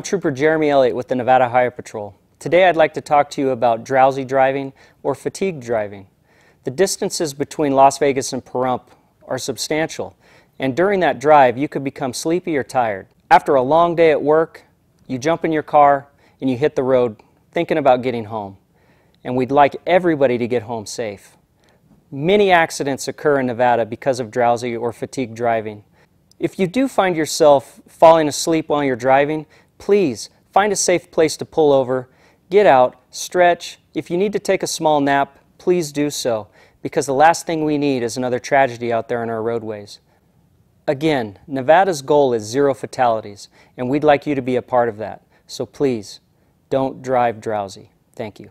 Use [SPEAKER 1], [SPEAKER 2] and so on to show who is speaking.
[SPEAKER 1] I'm Trooper Jeremy Elliott with the Nevada Highway Patrol. Today I'd like to talk to you about drowsy driving or fatigue driving. The distances between Las Vegas and Pahrump are substantial, and during that drive you could become sleepy or tired. After a long day at work, you jump in your car and you hit the road thinking about getting home. And we'd like everybody to get home safe. Many accidents occur in Nevada because of drowsy or fatigue driving. If you do find yourself falling asleep while you're driving, please find a safe place to pull over, get out, stretch. If you need to take a small nap, please do so, because the last thing we need is another tragedy out there on our roadways. Again, Nevada's goal is zero fatalities, and we'd like you to be a part of that. So please, don't drive drowsy. Thank you.